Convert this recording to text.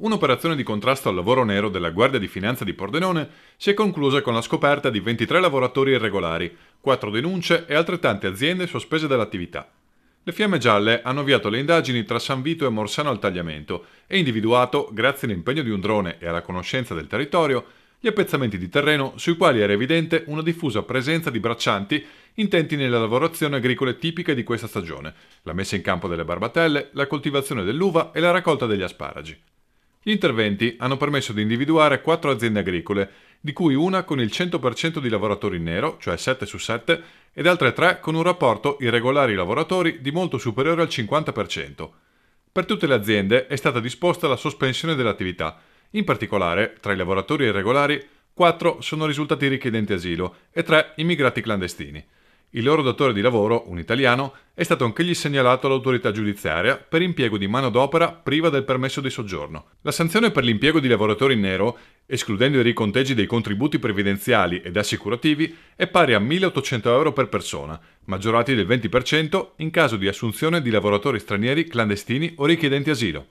Un'operazione di contrasto al lavoro nero della Guardia di Finanza di Pordenone si è conclusa con la scoperta di 23 lavoratori irregolari, 4 denunce e altrettante aziende sospese dall'attività. Le Fiamme Gialle hanno avviato le indagini tra San Vito e Morsano al tagliamento e individuato, grazie all'impegno di un drone e alla conoscenza del territorio, gli appezzamenti di terreno sui quali era evidente una diffusa presenza di braccianti intenti nella lavorazione agricole tipiche di questa stagione, la messa in campo delle barbatelle, la coltivazione dell'uva e la raccolta degli asparagi. Gli interventi hanno permesso di individuare quattro aziende agricole, di cui una con il 100% di lavoratori in nero, cioè 7 su 7, ed altre tre con un rapporto irregolari lavoratori di molto superiore al 50%. Per tutte le aziende è stata disposta la sospensione dell'attività. In particolare, tra i lavoratori irregolari, quattro sono risultati richiedenti asilo e tre immigrati clandestini. Il loro datore di lavoro, un italiano, è stato anch'egli segnalato all'autorità giudiziaria per impiego di manodopera priva del permesso di soggiorno. La sanzione per l'impiego di lavoratori in nero, escludendo i riconteggi dei contributi previdenziali ed assicurativi, è pari a 1.800 euro per persona, maggiorati del 20% in caso di assunzione di lavoratori stranieri clandestini o richiedenti asilo.